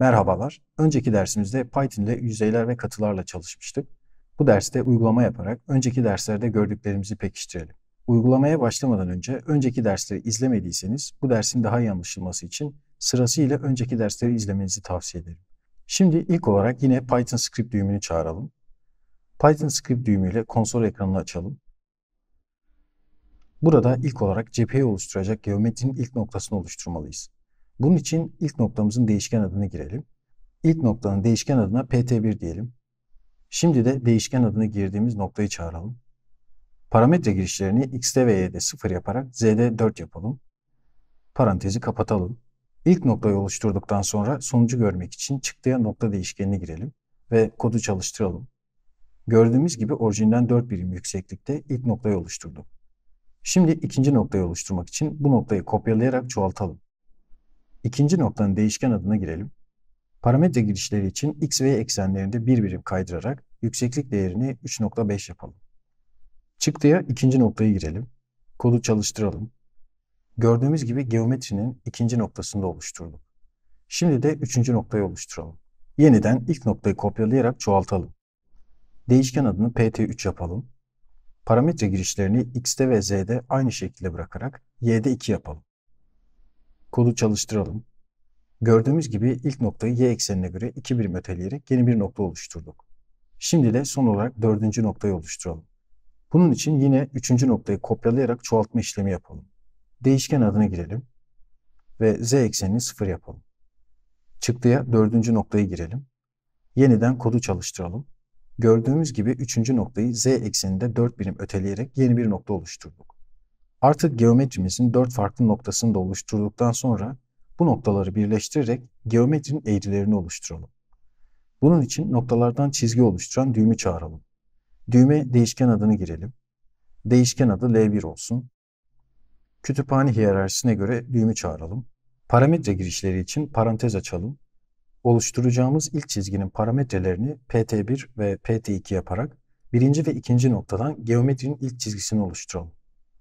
Merhabalar. Önceki dersimizde Python'de yüzeyler ve katılarla çalışmıştık. Bu derste uygulama yaparak önceki derslerde gördüklerimizi pekiştirelim. Uygulamaya başlamadan önce önceki dersleri izlemediyseniz bu dersin daha iyi anlaşılması için sırasıyla önceki dersleri izlemenizi tavsiye ederim. Şimdi ilk olarak yine Python script düğümünü çağıralım. Python script düğümüyle konsol ekranını açalım. Burada ilk olarak cepheyi oluşturacak geometrinin ilk noktasını oluşturmalıyız. Bunun için ilk noktamızın değişken adını girelim. İlk noktanın değişken adına pt1 diyelim. Şimdi de değişken adına girdiğimiz noktayı çağıralım. Parametre girişlerini x'de ve y'de 0 yaparak z'de 4 yapalım. Parantezi kapatalım. İlk noktayı oluşturduktan sonra sonucu görmek için çıktıya nokta değişkenini girelim ve kodu çalıştıralım. Gördüğümüz gibi orijinden 4 birim yükseklikte ilk noktayı oluşturduk. Şimdi ikinci noktayı oluşturmak için bu noktayı kopyalayarak çoğaltalım. İkinci noktanın değişken adına girelim. Parametre girişleri için x ve y eksenlerinde bir birim kaydırarak yükseklik değerini 3.5 yapalım. Çıktıya ikinci noktaya girelim. Kodu çalıştıralım. Gördüğümüz gibi geometrinin ikinci noktasında oluşturduk. Şimdi de üçüncü noktayı oluşturalım. Yeniden ilk noktayı kopyalayarak çoğaltalım. Değişken adını pt3 yapalım. Parametre girişlerini x'te ve z'de aynı şekilde bırakarak y'de 2 yapalım. Kodu çalıştıralım. Gördüğümüz gibi ilk noktayı y eksenine göre 2 birim öteleyerek yeni bir nokta oluşturduk. Şimdi de son olarak dördüncü noktayı oluşturalım. Bunun için yine üçüncü noktayı kopyalayarak çoğaltma işlemi yapalım. Değişken adını girelim ve z eksenini sıfır yapalım. Çıktıya dördüncü noktayı girelim. Yeniden kodu çalıştıralım. Gördüğümüz gibi üçüncü noktayı z ekseninde 4 birim öteleyerek yeni bir nokta oluşturduk. Artık geometrimizin dört farklı noktasını da oluşturduktan sonra bu noktaları birleştirerek geometrinin eğrilerini oluşturalım. Bunun için noktalardan çizgi oluşturan düğümü çağıralım. Düğme değişken adını girelim. Değişken adı L1 olsun. Kütüphane hiyerarşisine göre düğümü çağıralım. Parametre girişleri için parantez açalım. Oluşturacağımız ilk çizginin parametrelerini PT1 ve PT2 yaparak birinci ve ikinci noktadan geometrinin ilk çizgisini oluşturalım.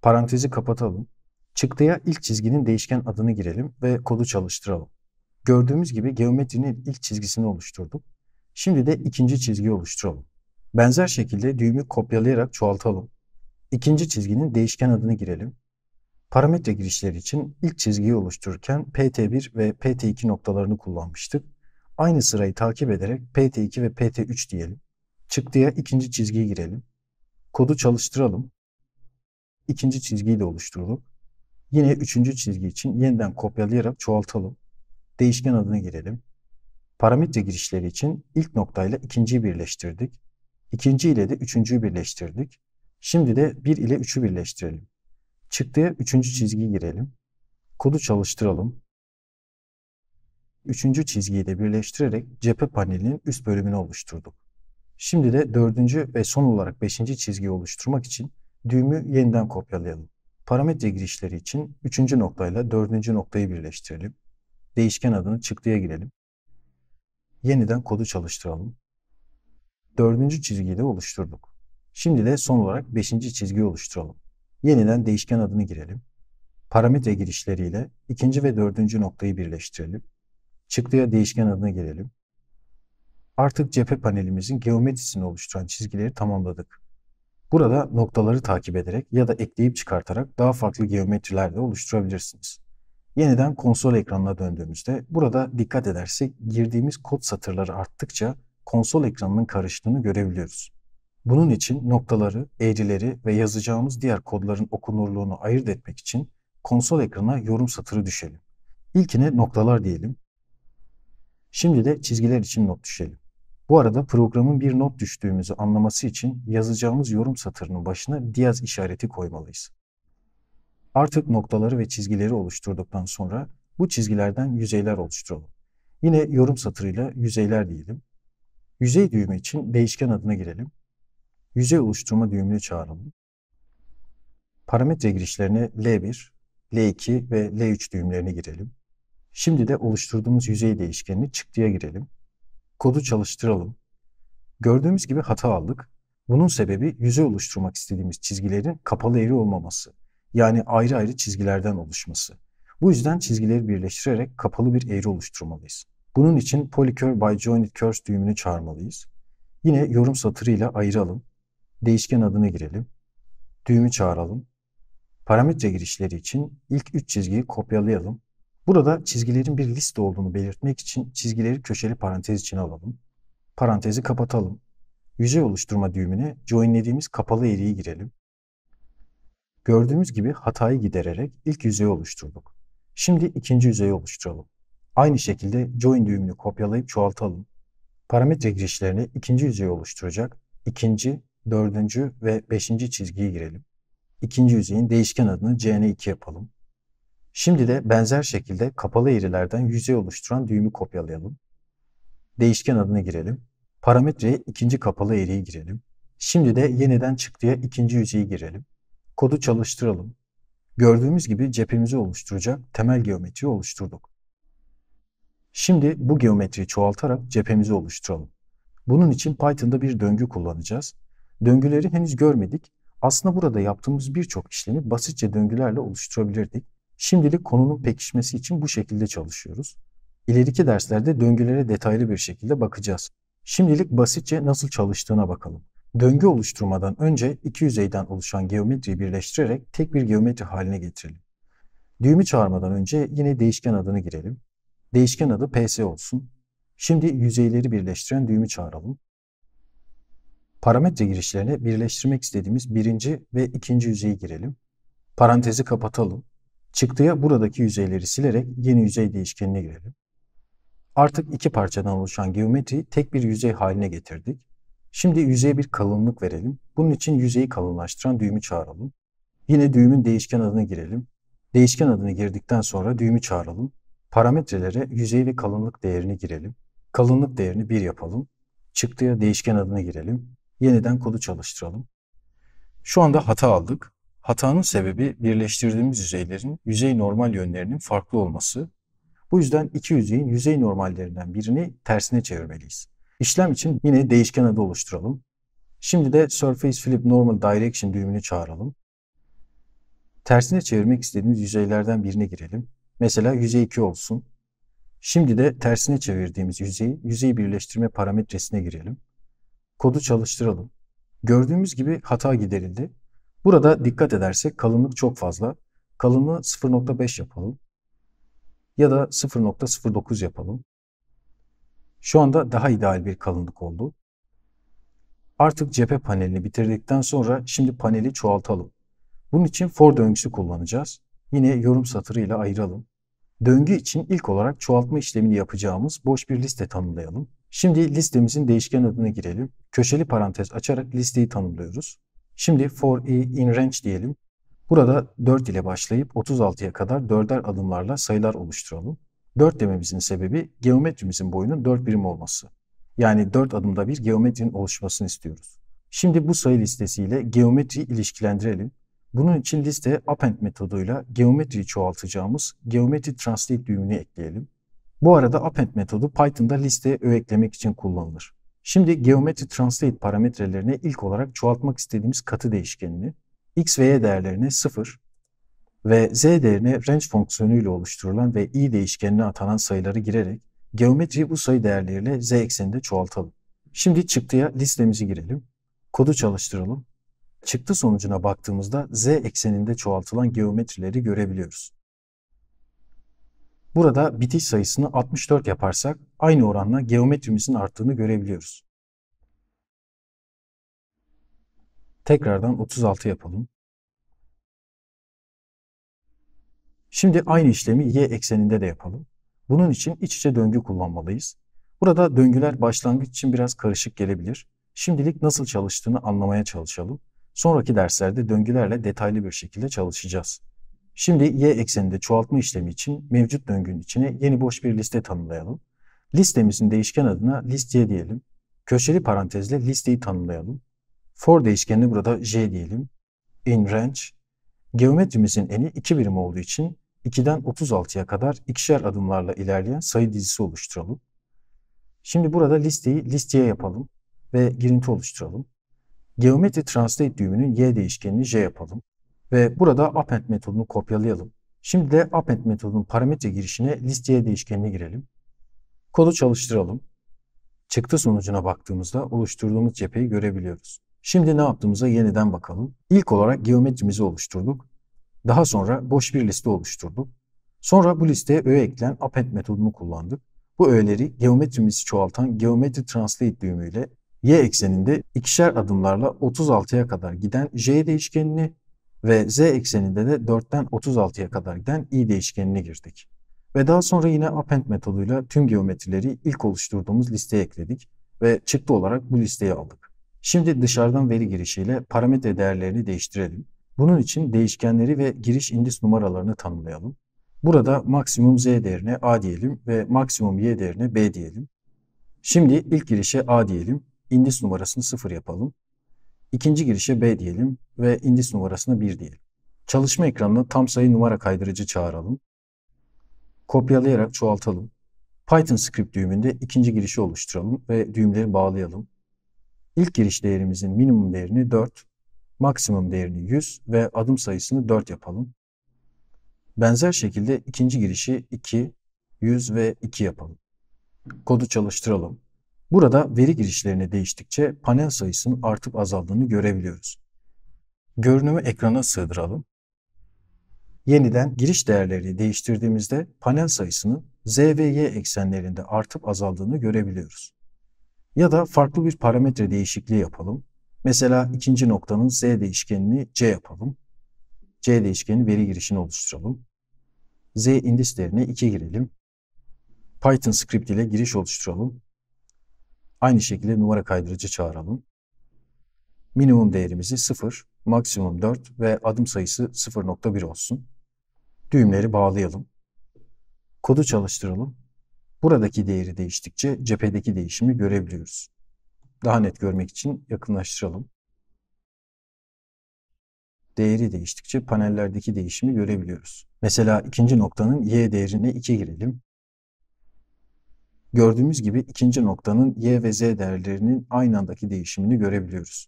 Parantezi kapatalım. Çıktıya ilk çizginin değişken adını girelim ve kodu çalıştıralım. Gördüğümüz gibi geometrinin ilk çizgisini oluşturduk. Şimdi de ikinci çizgiyi oluşturalım. Benzer şekilde düğümü kopyalayarak çoğaltalım. İkinci çizginin değişken adını girelim. Parametre girişleri için ilk çizgiyi oluştururken PT1 ve PT2 noktalarını kullanmıştık. Aynı sırayı takip ederek PT2 ve PT3 diyelim. Çıktıya ikinci çizgiyi girelim. Kodu çalıştıralım ikinci çizgiyi de oluşturalım. Yine üçüncü çizgi için yeniden kopyalayarak çoğaltalım. Değişken adını girelim. Parametre girişleri için ilk noktayla ikinciyi birleştirdik. İkinci ile de üçüncüyü birleştirdik. Şimdi de 1 ile 3'ü birleştirelim. Çıktıya üçüncü çizgi girelim. Kodu çalıştıralım. Üçüncü çizgiyi de birleştirerek cephe panelinin üst bölümünü oluşturduk. Şimdi de dördüncü ve son olarak beşinci çizgiyi oluşturmak için Düğümü yeniden kopyalayalım. Parametre girişleri için 3. noktayla 4. noktayı birleştirelim. Değişken adını çıktıya girelim. Yeniden kodu çalıştıralım. 4. çizgiyi de oluşturduk. Şimdi de son olarak 5. çizgiyi oluşturalım. Yeniden değişken adını girelim. Parametre girişleriyle 2. ve 4. noktayı birleştirelim. Çıktıya değişken adını girelim. Artık cephe panelimizin geometrisini oluşturan çizgileri tamamladık. Burada noktaları takip ederek ya da ekleyip çıkartarak daha farklı geometriler de oluşturabilirsiniz. Yeniden konsol ekranına döndüğümüzde burada dikkat edersek girdiğimiz kod satırları arttıkça konsol ekranının karıştığını görebiliyoruz. Bunun için noktaları, eğrileri ve yazacağımız diğer kodların okunurluğunu ayırt etmek için konsol ekrana yorum satırı düşelim. İlkine noktalar diyelim. Şimdi de çizgiler için not düşelim. Bu arada programın bir not düştüğümüzü anlaması için yazacağımız yorum satırının başına diyaz işareti koymalıyız. Artık noktaları ve çizgileri oluşturduktan sonra bu çizgilerden yüzeyler oluşturalım. Yine yorum satırıyla yüzeyler diyelim. Yüzey düğümü için değişken adına girelim. Yüzey oluşturma düğümünü çağıralım. Parametre girişlerine L1, L2 ve L3 düğümlerini girelim. Şimdi de oluşturduğumuz yüzey değişkenini çıktıya girelim kodu çalıştıralım. Gördüğümüz gibi hata aldık. Bunun sebebi yüze oluşturmak istediğimiz çizgilerin kapalı eğri olmaması. Yani ayrı ayrı çizgilerden oluşması. Bu yüzden çizgileri birleştirerek kapalı bir eğri oluşturmalıyız. Bunun için Polycure by Joined Curves düğümünü çağırmalıyız. Yine yorum satırıyla ayıralım. Değişken adını girelim. Düğümü çağıralım. Parametre girişleri için ilk 3 çizgiyi kopyalayalım Burada çizgilerin bir liste olduğunu belirtmek için çizgileri köşeli parantez içine alalım. Parantezi kapatalım. Yüzey oluşturma düğümüne joinlediğimiz kapalı eriği girelim. Gördüğümüz gibi hatayı gidererek ilk yüzeyi oluşturduk. Şimdi ikinci yüzeyi oluşturalım. Aynı şekilde join düğümünü kopyalayıp çoğaltalım. Parametre girişlerine ikinci yüzeyi oluşturacak ikinci, dördüncü ve beşinci çizgiyi girelim. İkinci yüzeyin değişken adını cn2 yapalım. Şimdi de benzer şekilde kapalı eğrilerden yüzey oluşturan düğümü kopyalayalım. Değişken adını girelim. Parametreye ikinci kapalı eğriyi girelim. Şimdi de yeniden çıktıya ikinci yüzeyi girelim. Kodu çalıştıralım. Gördüğümüz gibi cephemizi oluşturacak temel geometriyi oluşturduk. Şimdi bu geometriyi çoğaltarak cephemizi oluşturalım. Bunun için Python'da bir döngü kullanacağız. Döngüleri henüz görmedik. Aslında burada yaptığımız birçok işlemi basitçe döngülerle oluşturabilirdik. Şimdilik konunun pekişmesi için bu şekilde çalışıyoruz. İleriki derslerde döngülere detaylı bir şekilde bakacağız. Şimdilik basitçe nasıl çalıştığına bakalım. Döngü oluşturmadan önce iki yüzeyden oluşan geometriyi birleştirerek tek bir geometri haline getirelim. Düğümü çağırmadan önce yine değişken adını girelim. Değişken adı PS olsun. Şimdi yüzeyleri birleştiren düğümü çağıralım. Parametre girişlerine birleştirmek istediğimiz birinci ve ikinci yüzeyi girelim. Parantezi kapatalım. Çıktıya buradaki yüzeyleri silerek yeni yüzey değişkenine girelim. Artık iki parçadan oluşan geometriyi tek bir yüzey haline getirdik. Şimdi yüzeye bir kalınlık verelim. Bunun için yüzeyi kalınlaştıran düğümü çağıralım. Yine düğümün değişken adını girelim. Değişken adını girdikten sonra düğümü çağıralım. Parametrelere yüzey ve kalınlık değerini girelim. Kalınlık değerini 1 yapalım. Çıktıya değişken adını girelim. Yeniden kodu çalıştıralım. Şu anda hata aldık. Hatanın sebebi birleştirdiğimiz yüzeylerin yüzey normal yönlerinin farklı olması. Bu yüzden iki yüzeyin yüzey normallerinden birini tersine çevirmeliyiz. İşlem için yine değişken adı oluşturalım. Şimdi de Surface Flip Normal Direction düğümünü çağıralım. Tersine çevirmek istediğimiz yüzeylerden birine girelim. Mesela yüzey 2 olsun. Şimdi de tersine çevirdiğimiz yüzeyi yüzey birleştirme parametresine girelim. Kodu çalıştıralım. Gördüğümüz gibi hata giderildi Burada dikkat edersek kalınlık çok fazla. Kalınlığı 0.5 yapalım. Ya da 0.09 yapalım. Şu anda daha ideal bir kalınlık oldu. Artık cephe panelini bitirdikten sonra şimdi paneli çoğaltalım. Bunun için for döngüsü kullanacağız. Yine yorum satırıyla ayıralım. Döngü için ilk olarak çoğaltma işlemini yapacağımız boş bir liste tanımlayalım. Şimdi listemizin değişken adını girelim. Köşeli parantez açarak listeyi tanımlıyoruz. Şimdi for i in range diyelim. Burada 4 ile başlayıp 36'ya kadar 4'er adımlarla sayılar oluşturalım. 4 dememizin sebebi geometrimizin boyunun 4 birim olması. Yani 4 adımda bir geometrinin oluşmasını istiyoruz. Şimdi bu sayı listesiyle geometri ilişkilendirelim. Bunun için liste append metoduyla geometriyi çoğaltacağımız geometri translate düğümünü ekleyelim. Bu arada append metodu Python'da listeye öğeklemek için kullanılır. Şimdi geometri translate parametrelerine ilk olarak çoğaltmak istediğimiz katı değişkenini x ve y değerlerine 0 ve z değerine range fonksiyonuyla oluşturulan ve i değişkenine atanan sayıları girerek geometriyi bu sayı değerleriyle z ekseninde çoğaltalım. Şimdi çıktıya listemizi girelim. Kodu çalıştıralım. Çıktı sonucuna baktığımızda z ekseninde çoğaltılan geometrileri görebiliyoruz. Burada bitiş sayısını 64 yaparsak aynı oranla geometrimizin arttığını görebiliyoruz. Tekrardan 36 yapalım. Şimdi aynı işlemi y ekseninde de yapalım. Bunun için iç içe döngü kullanmalıyız. Burada döngüler başlangıç için biraz karışık gelebilir. Şimdilik nasıl çalıştığını anlamaya çalışalım. Sonraki derslerde döngülerle detaylı bir şekilde çalışacağız. Şimdi y ekseninde çoğaltma işlemi için mevcut döngünün içine yeni boş bir liste tanımlayalım. Listemizin değişken adına list y diyelim. Köşeli parantezle listeyi tanımlayalım. For değişkenini burada j diyelim. In range. Geometrimizin eni 2 birim olduğu için 2'den 36'ya kadar ikişer adımlarla ilerleyen sayı dizisi oluşturalım. Şimdi burada listeyi listeye yapalım ve girinti oluşturalım. Geometri Translate düğümünün y değişkenini j yapalım. Ve burada append metodunu kopyalayalım. Şimdi de append metodunun parametre girişine listeye değişkenini girelim. Kodu çalıştıralım. Çıktı sonucuna baktığımızda oluşturduğumuz cepheyi görebiliyoruz. Şimdi ne yaptığımıza yeniden bakalım. İlk olarak geometrimizi oluşturduk. Daha sonra boş bir liste oluşturduk. Sonra bu listeye öğe eklen append metodunu kullandık. Bu öğeleri geometrimizi çoğaltan geometri translate düğümüyle y ekseninde ikişer adımlarla 36'ya kadar giden j değişkenini ve z ekseninde de 4'ten 36'ya kadar giden i değişkenine girdik. Ve daha sonra yine append metoduyla tüm geometrileri ilk oluşturduğumuz listeye ekledik ve çıktı olarak bu listeyi aldık. Şimdi dışarıdan veri girişiyle parametre değerlerini değiştirelim. Bunun için değişkenleri ve giriş indis numaralarını tanımlayalım. Burada maksimum z değerine a diyelim ve maksimum y değerine b diyelim. Şimdi ilk girişe a diyelim, indis numarasını 0 yapalım İkinci girişe B diyelim ve indis numarasına 1 diyelim. Çalışma ekranına tam sayı numara kaydırıcı çağıralım. Kopyalayarak çoğaltalım. Python script düğümünde ikinci girişi oluşturalım ve düğümleri bağlayalım. İlk giriş değerimizin minimum değerini 4, maksimum değerini 100 ve adım sayısını 4 yapalım. Benzer şekilde ikinci girişi 2, 100 ve 2 yapalım. Kodu çalıştıralım. Burada veri girişlerini değiştikçe panel sayısının artıp azaldığını görebiliyoruz. Görünümü ekrana sığdıralım. Yeniden giriş değerleri değiştirdiğimizde panel sayısının z ve y eksenlerinde artıp azaldığını görebiliyoruz. Ya da farklı bir parametre değişikliği yapalım. Mesela ikinci noktanın z değişkenini c yapalım. c değişkeni veri girişini oluşturalım. z indis 2 girelim. Python script ile giriş oluşturalım Aynı şekilde numara kaydırıcı çağıralım. Minimum değerimizi 0, maksimum 4 ve adım sayısı 0.1 olsun. Düğümleri bağlayalım. Kodu çalıştıralım. Buradaki değeri değiştikçe cephedeki değişimi görebiliyoruz. Daha net görmek için yakınlaştıralım. Değeri değiştikçe panellerdeki değişimi görebiliyoruz. Mesela ikinci noktanın y değerine 2 girelim. Gördüğümüz gibi ikinci noktanın y ve z değerlerinin aynı andaki değişimini görebiliyoruz.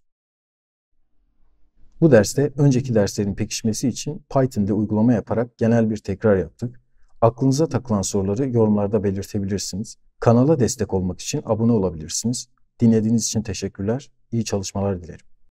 Bu derste önceki derslerin pekişmesi için Python'de uygulama yaparak genel bir tekrar yaptık. Aklınıza takılan soruları yorumlarda belirtebilirsiniz. Kanala destek olmak için abone olabilirsiniz. Dinlediğiniz için teşekkürler. İyi çalışmalar dilerim.